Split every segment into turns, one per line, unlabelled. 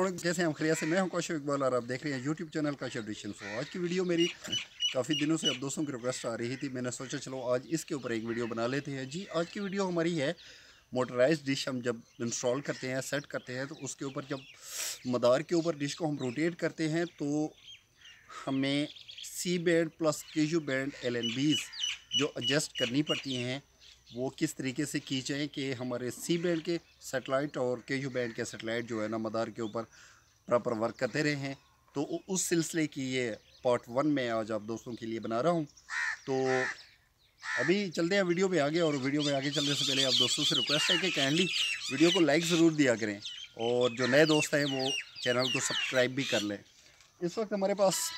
कैसे हम खरिया से मैं हूं कौशव इकबाल और आप देख रहे हैं यूट्यूब चैनल का डिशन फो आज की वीडियो मेरी काफ़ी दिनों से अब दोस्तों की रिक्वेस्ट आ रही थी मैंने सोचा चलो आज इसके ऊपर एक वीडियो बना लेते हैं जी आज की वीडियो हमारी है मोटराइज डिश हम जब इंस्टॉल करते हैं सेट करते हैं तो उसके ऊपर जब मदार के ऊपर डिश को हम रोटेट करते हैं तो हमें C band plus Ku band L जो एडजस्ट करनी पड़ती हैं वो किस तरीके से की जाए कि हमारे सी बैंड के सेटेलाइट और के यू बैंड के सेटेलाइट जो है ना मदार के ऊपर प्रॉपर वर्क करते रहे हैं तो उस सिलसिले की ये पार्ट वन में आज आप दोस्तों के लिए बना रहा हूँ तो अभी चलते हैं वीडियो में आगे और वीडियो में आगे चलने से पहले आप दोस्तों से रिक्वेस्ट है कि काइंडली वीडियो को लाइक ज़रूर दिया करें और जो नए दोस्त हैं वो चैनल को सब्सक्राइब भी कर लें इस वक्त हमारे पास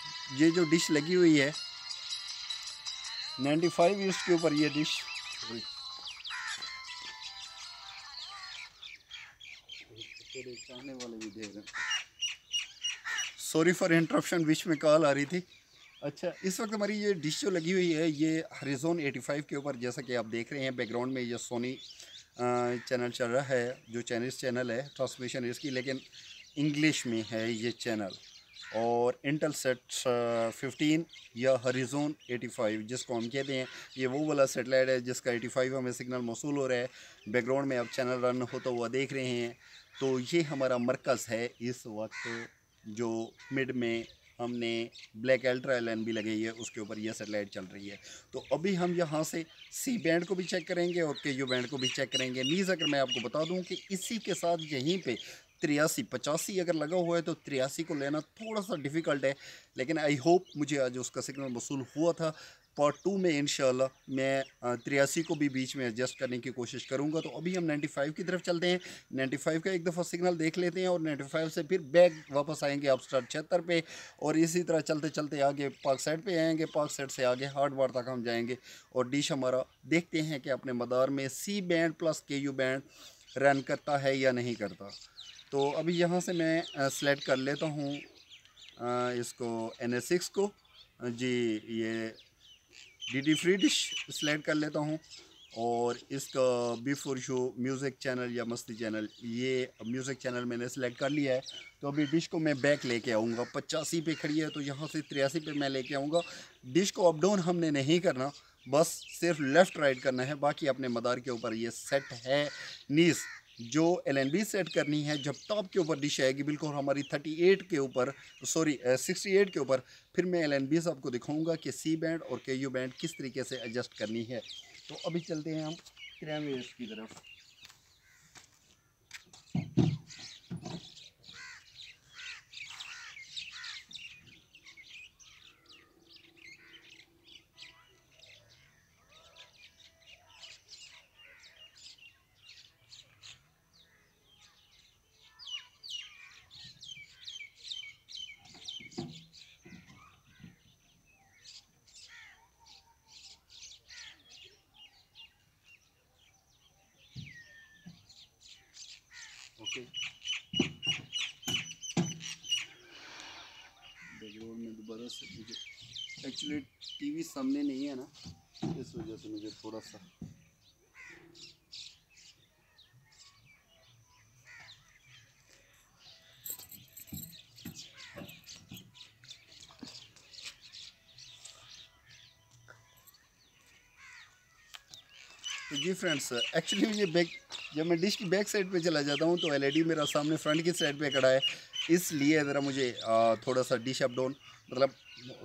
ये जो डिश लगी हुई है नाइन्टी फाइव के ऊपर ये डिश चाहने वाले देख रहे हैं सॉरी फॉर इंटरप्शन बीच में कॉल आ रही थी अच्छा इस वक्त हमारी ये डिश जो लगी हुई है ये हरिजोन 85 के ऊपर जैसा कि आप देख रहे हैं बैकग्राउंड में ये सोनी चैनल चल रहा है जो चाइनीज़ चैनल है ट्रांसमिशन इसकी लेकिन इंग्लिश में है ये चैनल और इंटल सेट फिफ्टीन या हरिजोन 85 जिसको हम कहते हैं ये वो वाला सेटेलाइट है जिसका 85 हमें सिग्नल मौसू हो रहा है बैकग्राउंड में आप चैनल रन होता हुआ देख रहे हैं तो ये हमारा मरकज़ है इस वक्त जो मिड में हमने ब्लैक अल्ट्रा एल भी लगाई है उसके ऊपर ये सेटेलाइट चल रही है तो अभी हम यहाँ से सी बैंड को भी चेक करेंगे और के यू बैंड को भी चेक करेंगे नीज़ अगर मैं आपको बता दूँ कि इसी के साथ यहीं पे त्रियासी पचासी अगर लगा हुआ है तो त्रियासी को लेना थोड़ा सा डिफ़िकल्ट है लेकिन आई होप मुझे आज उसका सिग्नल वसूल हुआ था पार्ट टू में इन मैं तिरासी को भी बीच में एडजस्ट करने की कोशिश करूँगा तो अभी हम 95 की तरफ चलते हैं 95 का एक दफ़ा सिग्नल देख लेते हैं और 95 से फिर बैक वापस आएंगे आप स्टार्ट छिहत्तर पे और इसी तरह चलते चलते आगे पार्क साइड पे आएंगे पार्क साइड से आगे हार्ड बार तक हम जाएंगे और डिश हमारा देखते हैं कि अपने मदार में C band plus K U band run करता है या नहीं करता तो अभी यहाँ से मैं सेलेक्ट कर लेता हूँ इसको एन को जी ये डीडी फ्री डिश सेलेक्ट कर लेता हूँ और इसका बिफोर शो म्यूज़िक चैनल या मस्ती चैनल ये म्यूज़िक चैनल मैंने सेलेक्ट कर लिया है तो अभी डिश को मैं बैक लेके आऊँगा पचासी पे खड़ी है तो यहाँ से तिरासी पे मैं लेके आऊँगा डिश को अप डाउन हमने नहीं करना बस सिर्फ लेफ़्ट राइट करना है बाकी अपने मदार के ऊपर ये सेट है नीस जो एल एन बी सेट करनी है जब टॉप के ऊपर डिश आएगी बिल्कुल हमारी 38 के ऊपर सॉरी 68 के ऊपर फिर मैं एल एन बी आपको दिखाऊंगा कि सी बैंड और के यू बैंड किस तरीके से एडजस्ट करनी है तो अभी चलते हैं हम क्रैम की तरफ से बैकग्राउंड में दोबारा से मुझे एक्चुअली टीवी सामने नहीं है ना इस वजह से मुझे थोड़ा सा जी फ्रेंड्स एक्चुअली मुझे बैक जब मैं डिश की बैक साइड पे चला जाता हूँ तो एलईडी मेरा सामने फ्रंट की साइड पे खड़ा है इसलिए ज़रा मुझे थोड़ा सा डिश अप डाउन मतलब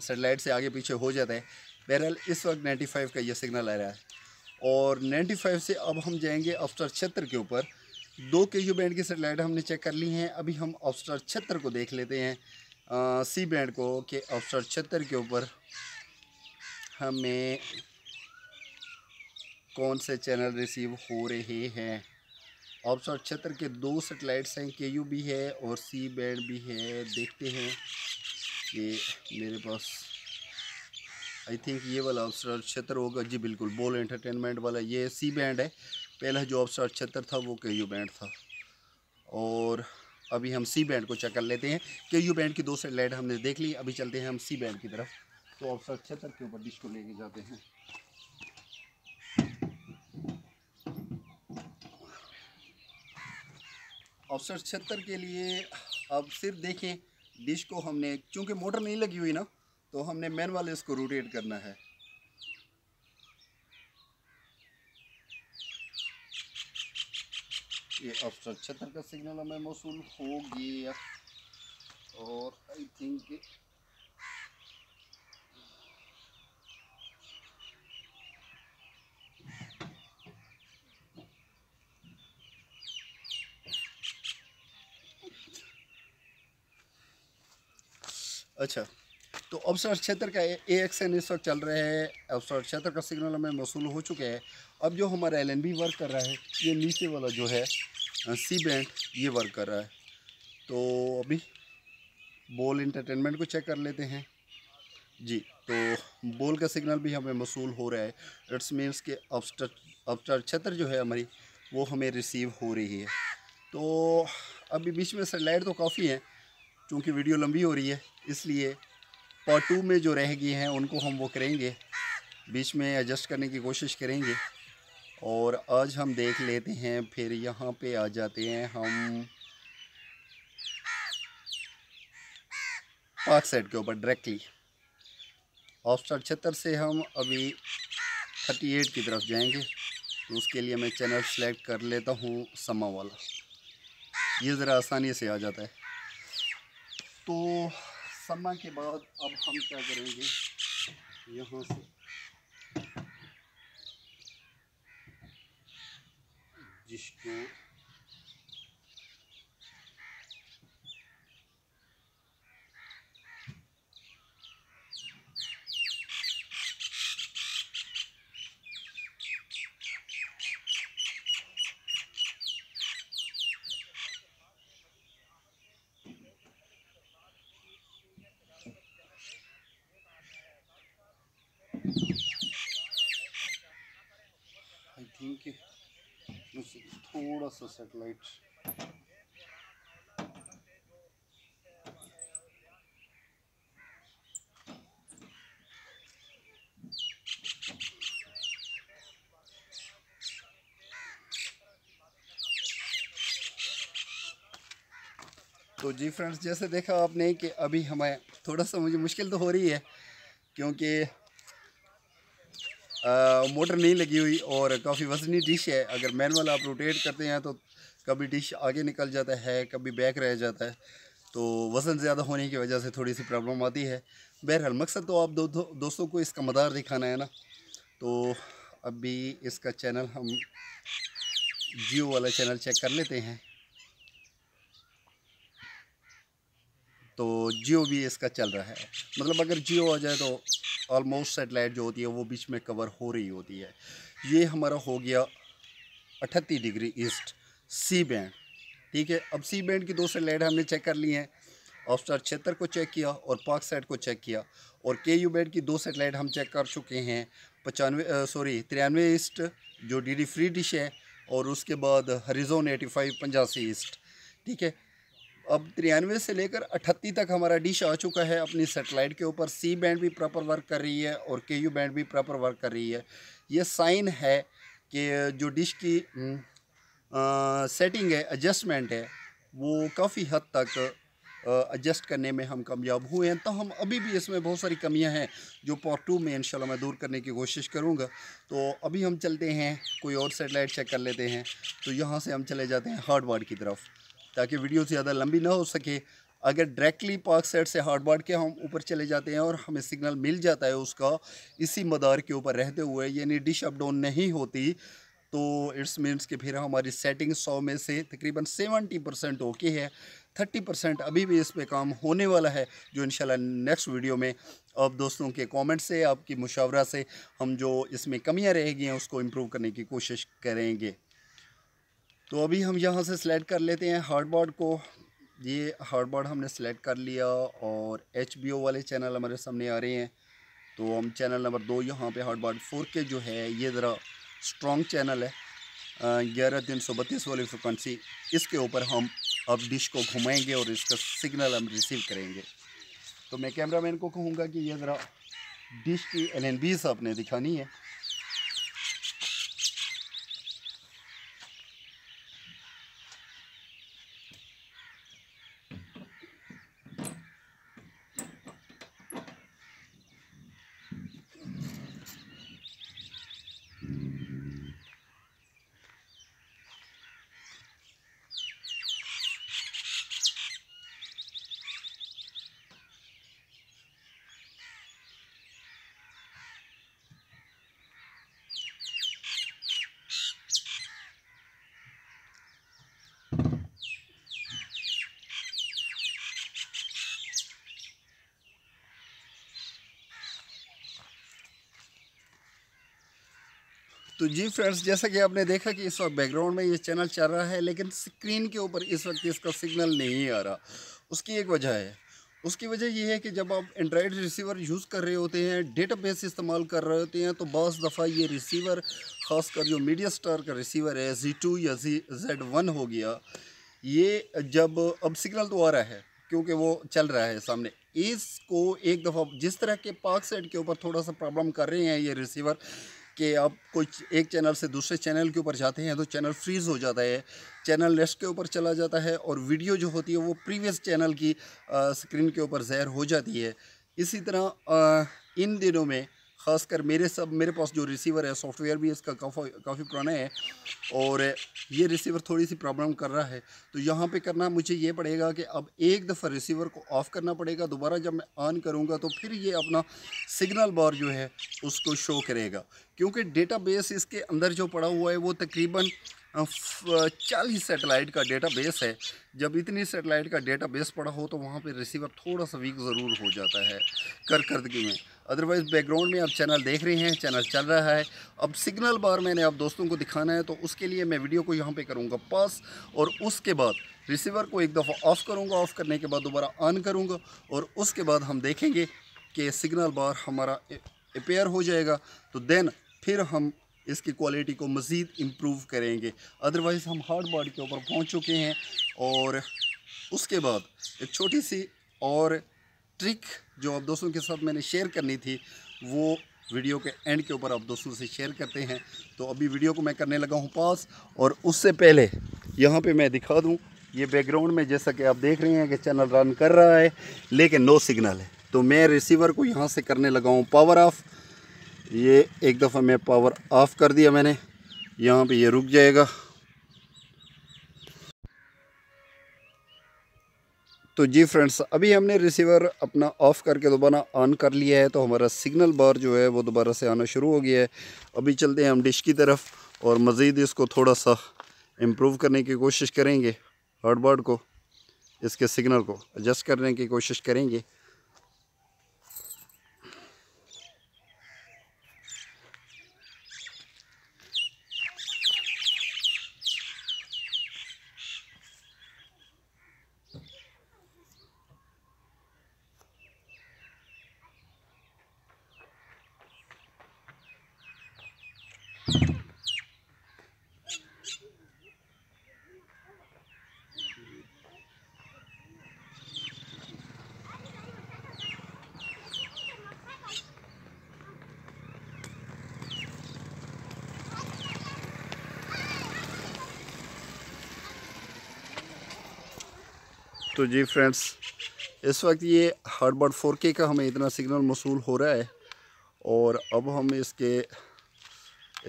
सेटेलाइट से आगे पीछे हो जाता है बहरहाल इस वक्त नाइन्टी का यह सिग्नल आ रहा है और नाइन्टी से अब हम जाएँगे अफ्टर छत्तर के ऊपर दो के यू बैंड की सेटेलाइट हमने चेक कर ली हैं अभी हम अफ्टर छत्तर को देख लेते हैं आ, सी बैंड को कि अफ्टर छत्र के ऊपर हमें कौन से चैनल रिसीव हो रहे हैं ऑप्शन क्षेत्र के दो सेटेलाइट्स हैं के यू भी है और सी बैंड भी है देखते हैं कि मेरे पास आई थिंक ये वाला ऑब्सर्व क्षेत्र होगा जी बिल्कुल बोल एंटरटेनमेंट वाला ये सी बैंड है पहला जो ऑब्सर्व क्षेत्र था वो के यू बैंड था और अभी हम सी बैंड को चेक कर लेते हैं के यू बैंड की दो सेटेलाइट हमने देख ली अभी चलते हैं हम सी बैंड की तरफ तो ऑप्शन क्षेत्र के ऊपर डिश को लेके जाते हैं अवसर छत्तर के लिए अब सिर्फ देखें डिश को हमने क्योंकि मोटर नहीं लगी हुई ना तो हमने मैन वाले इसको रोटेट करना है ये अवसर छत्तर का सिग्नल हमें मौसू हो गया और आई थिंक अच्छा तो अवसर क्षेत्र का ए एन इस वक्त चल रहे हैं अवसर क्षेत्र का सिग्नल हमें मौसू हो चुके हैं अब जो हमारा एल वर्क कर रहा है ये नीचे वाला जो है सी बैंड ये वर्क कर रहा है तो अभी बॉल इंटरटेनमेंट को चेक कर लेते हैं जी तो बॉल का सिग्नल भी हमें मौसू हो रहा है इट्स मीन्स के ऑब्स्टर ऑब्स्टर क्षेत्र जो है हमारी वो हमें रिसीव हो रही है तो अभी बीच में सेटेलाइट लाइट तो काफ़ी है चूँकि वीडियो लंबी हो रही है इसलिए पार्ट टू में जो रह गए हैं उनको हम वो करेंगे बीच में एडजस्ट करने की कोशिश करेंगे और आज हम देख लेते हैं फिर यहाँ पे आ जाते हैं हम पार्क साइड के ऊपर डायरेक्टली ऑफस्टर छत्तर से हम अभी थर्टी एट की तरफ जाएंगे तो उसके लिए मैं चैनल सेलेक्ट कर लेता हूँ समा वाला ये ज़रा आसानी से आ जाता है तो समा के बाद अब हम क्या करेंगे यहाँ से जिसको also satellite. तो जी फ्रेंड्स जैसे देखा आपने कि अभी हमें थोड़ा सा मुझे मुश्किल तो हो रही है क्योंकि मोटर नहीं लगी हुई और काफ़ी वजनी डिश है अगर मैनुअल आप रोटेट करते हैं तो कभी डिश आगे निकल जाता है कभी बैक रह जाता है तो वज़न ज़्यादा होने की वजह से थोड़ी सी प्रॉब्लम आती है बहरहाल मकसद तो आप दो, दो, दोस्तों को इसका मदार दिखाना है ना तो अभी इसका चैनल हम जियो वाला चैनल चेक कर लेते हैं तो जियो भी इसका चल रहा है मतलब अगर जियो आ जाए तो ऑलमोस्ट सेटेलाइट जो होती है वो बीच में कवर हो रही होती है ये हमारा हो गया अठत्तीस डिग्री ईस्ट सी बैंड ठीक है अब सी बैंड की दो सेटेलाइट हमने चेक कर ली हैं ऑस्टर क्षेत्र को चेक किया और पाक साइड को चेक किया और के यू बैंड की दो सेटेलाइट हम चेक कर चुके हैं पचानवे सॉरी तिरानवे ईस्ट जो डी डी फ्री डिश है और उसके बाद हरिजोन एटी फाइव पंजासी ईस्ट ठीक है अब तिरानवे से लेकर अठत्ती तक हमारा डिश आ चुका है अपनी सेटेलाइट के ऊपर सी बैंड भी प्रॉपर वर्क कर रही है और के यू बैंड भी प्रॉपर वर्क कर रही है ये साइन है कि जो डिश की आ, हम्म, सेटिंग है एडजस्टमेंट है वो काफ़ी हद तक एडजस्ट करने में हम कामयाब हुए हैं तो हम अभी भी इसमें बहुत सारी कमियां हैं जो पॉट टू में इंशाल्लाह मैं दूर करने की कोशिश करूंगा तो अभी हम चलते हैं कोई और सेटेलाइट चेक कर लेते हैं तो यहाँ से हम चले जाते हैं हार्डवार्ड की तरफ ताकि वीडियो ज़्यादा लंबी ना हो सके अगर डायरेक्टली पार्क साइड से हार्ड बार्ड के हम ऊपर चले जाते हैं और हमें सिग्नल मिल जाता है उसका इसी मदार के ऊपर रहते हुए यानी डिश अप डाउन नहीं होती तो इट्स मीन्स कि फिर हमारी सेटिंग सौ में से तकरीबन सेवेंटी परसेंट ओके है थर्टी परसेंट अभी भी इस पे काम होने वाला है जो इंशाल्लाह नेक्स्ट वीडियो में आप दोस्तों के कमेंट से आपकी मुशावरा से हम जो इसमें कमियां रहेगी हैं उसको इम्प्रूव करने की कोशिश करेंगे तो अभी हम यहाँ से सिलेक्ट कर लेते हैं बोर्ड को ये बोर्ड हमने सेलेक्ट कर लिया और एच वाले चैनल हमारे सामने आ रहे हैं तो हम चैनल नंबर दो यहाँ पे बोर्ड फोर के जो है ये ज़रा स्ट्रॉन्ग चैनल है ग्यारह तीन सौ बत्तीस वाली फ्रिक्वेंसी इसके ऊपर हम अब डिश को घुमाएंगे और इसका सिग्नल हम रिसीव करेंगे तो मैं कैमरामैन को कहूँगा कि ये ज़रा डिश की एल एन बीस आपने दिखानी है तो जी फ्रेंड्स जैसा कि आपने देखा कि इस वक्त बैकग्राउंड में ये चैनल चल रहा है लेकिन स्क्रीन के ऊपर इस वक्त इसका सिग्नल नहीं आ रहा उसकी एक वजह है उसकी वजह ये है कि जब आप एंड्रॉयड रिसीवर यूज़ कर रहे होते हैं डेटाबेस इस्तेमाल कर रहे होते हैं तो बस दफ़ा ये रिसीवर ख़ासकर जो मीडिया स्टार का रिसीवर है जी टू या जी जेड वन हो गया ये जब अब सिग्नल तो आ रहा है क्योंकि वो चल रहा है सामने इसको एक दफ़ा जिस तरह के पार्क सेट के ऊपर थोड़ा सा प्रॉब्लम कर रहे हैं ये रिसीवर कि आप कोई एक चैनल से दूसरे चैनल के ऊपर जाते हैं तो चैनल फ्रीज हो जाता है चैनल नेक्स्ट के ऊपर चला जाता है और वीडियो जो होती है वो प्रीवियस चैनल की स्क्रीन के ऊपर जहर हो जाती है इसी तरह आ, इन दिनों में ख़ासकर मेरे सब मेरे पास जो रिसीवर है सॉफ्टवेयर भी इसका काफ़ी काफ़ी पुराना है और ये रिसीवर थोड़ी सी प्रॉब्लम कर रहा है तो यहाँ पे करना मुझे ये पड़ेगा कि अब एक दफ़ा रिसीवर को ऑफ़ करना पड़ेगा दोबारा जब मैं ऑन करूँगा तो फिर ये अपना सिग्नल बार जो है उसको शो करेगा क्योंकि डेटा बेस इसके अंदर जो पड़ा हुआ है वो तकरीबन चालीस सेटेलाइट का डेटा बेस है जब इतनी सेटेलाइट का डेटा बेस पड़ा हो तो वहाँ पे रिसीवर थोड़ा सा वीक ज़रूर हो जाता है कर में अदरवाइज़ बैकग्राउंड में आप चैनल देख रहे हैं चैनल चल रहा है अब सिग्नल बार मैंने आप दोस्तों को दिखाना है तो उसके लिए मैं वीडियो को यहाँ पे करूँगा पास और उसके बाद रिसीवर को एक दफ़ा ऑफ़ करूँगा ऑफ़ करने के बाद दोबारा ऑन करूँगा और उसके बाद हम देखेंगे कि सिग्नल बार हमारा अपेयर हो जाएगा तो देन फिर हम इसकी क्वालिटी को मज़ीद इम्प्रूव करेंगे अदरवाइज़ हम हार्ड बॉडी के ऊपर पहुँच चुके हैं और उसके बाद एक छोटी सी और ट्रिक जो आप दोस्तों के साथ मैंने शेयर करनी थी वो वीडियो के एंड के ऊपर आप दोस्तों से शेयर करते हैं तो अभी वीडियो को मैं करने लगा हूँ पास और उससे पहले यहाँ पे मैं दिखा दूँ ये बैकग्राउंड में जैसा कि आप देख रहे हैं कि चैनल रन कर रहा है लेकिन नो सिग्नल है तो मैं रिसीवर को यहाँ से करने लगा हूँ पावर ऑफ़ ये एक दफ़ा मैं पावर ऑफ़ कर दिया मैंने यहाँ पे ये रुक जाएगा तो जी फ्रेंड्स अभी हमने रिसीवर अपना ऑफ़ करके दोबारा ऑन कर लिया है तो हमारा सिग्नल बार जो है वो दोबारा से आना शुरू हो गया है अभी चलते हैं हम डिश की तरफ और मज़ीद इसको थोड़ा सा इम्प्रूव करने की कोशिश करेंगे हॉटबॉर्ड को इसके सिग्नल को एडजस्ट करने की कोशिश करेंगे तो जी फ्रेंड्स इस वक्त ये हार्ड बर्ड फोर के का हमें इतना सिग्नल मौसू हो रहा है और अब हम इसके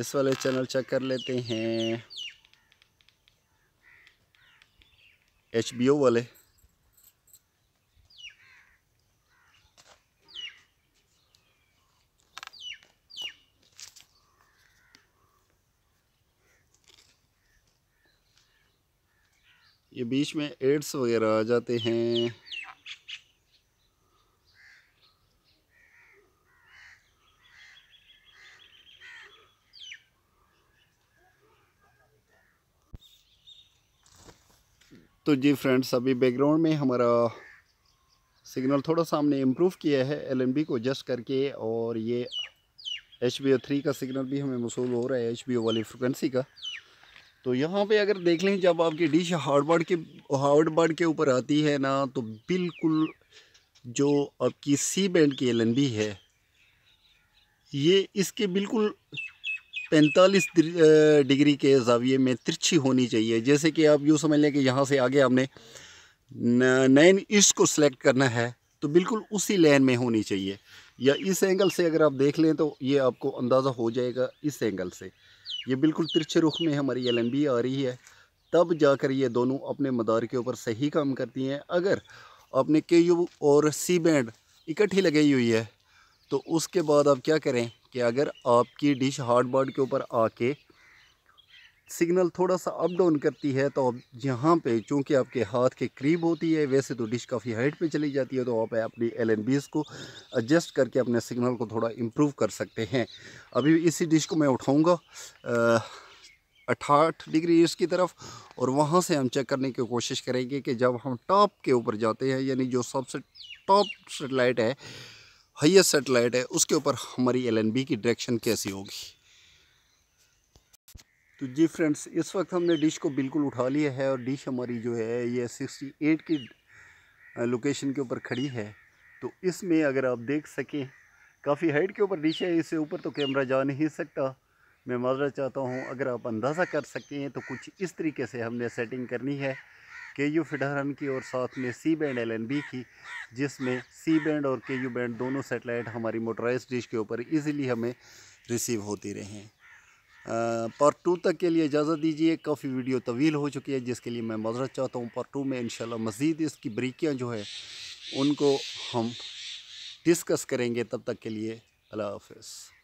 इस वाले चैनल चेक कर लेते हैं एच बी ओ वाले ये बीच में एड्स वगैरह आ जाते हैं तो जी फ्रेंड्स अभी बैकग्राउंड में हमारा सिग्नल थोड़ा सा हमने इम्प्रूव किया है एल को एडजस्ट करके और ये एच थ्री का सिग्नल भी हमें मसूल हो रहा है एच वाली फ्रिक्वेंसी का तो यहाँ पे अगर देख लें जब आपकी डिश हार्ड बर्ड के हार्ड बर्ड के ऊपर आती है ना तो बिल्कुल जो आपकी सी बैंड की एल है ये इसके बिल्कुल 45 डिग्री के जाविये में तिरछी होनी चाहिए जैसे कि आप यूँ समझ लें कि यहाँ से आगे आपने नैन ईस्ट को सिलेक्ट करना है तो बिल्कुल उसी लाइन में होनी चाहिए या इस एंगल से अगर आप देख लें तो ये आपको अंदाज़ा हो जाएगा इस एंगल से ये बिल्कुल तिरछे रुख में हमारी एल आ रही है तब जाकर ये दोनों अपने मदार के ऊपर सही काम करती हैं अगर आपने के यू और सी बैंड इकट्ठी लगाई हुई है तो उसके बाद आप क्या करें कि अगर आपकी डिश हार्ड बॉर्ड के ऊपर आके सिग्नल थोड़ा सा अप डाउन करती है तो अब यहाँ पे चूँकि आपके हाथ के करीब होती है वैसे तो डिश काफ़ी हाइट पे चली जाती है तो आप अपनी एल एन को एडजस्ट करके अपने सिग्नल को थोड़ा इम्प्रूव कर सकते हैं अभी इसी डिश को मैं उठाऊँगा अठाठ डिग्री ईस्ट की तरफ और वहाँ से हम चेक करने की कोशिश करेंगे कि जब हम टॉप के ऊपर जाते हैं यानी जो सबसे टॉप सेटेलाइट है हाइएस्ट सेटेलाइट है उसके ऊपर हमारी एल की डायरेक्शन कैसी होगी तो जी फ्रेंड्स इस वक्त हमने डिश को बिल्कुल उठा लिया है और डिश हमारी जो है ये 68 की लोकेशन के ऊपर खड़ी है तो इसमें अगर आप देख सकें काफ़ी हाइट के ऊपर डिश है इससे ऊपर तो कैमरा जा नहीं सकता मैं माजरा चाहता हूँ अगर आप अंदाज़ा कर सकें तो कुछ इस तरीके से हमने सेटिंग करनी है के यू फिडहरन की और साथ में C band L N B की जिसमें सी बैंड और के यू बैंड दोनों सेटेलाइट हमारी मोटराइज डिश के ऊपर ईजीली हमें रिसीव होती रहें पार्ट टू तक के लिए इजाज़त दीजिए काफ़ी वीडियो तवील हो चुकी है जिसके लिए मैं मजरत चाहता हूँ पार्ट टू में इन मज़ीद इसकी बरीकियाँ जो है उनको हम डिस्कस करेंगे तब तक के लिए अल्लाह हाफिज़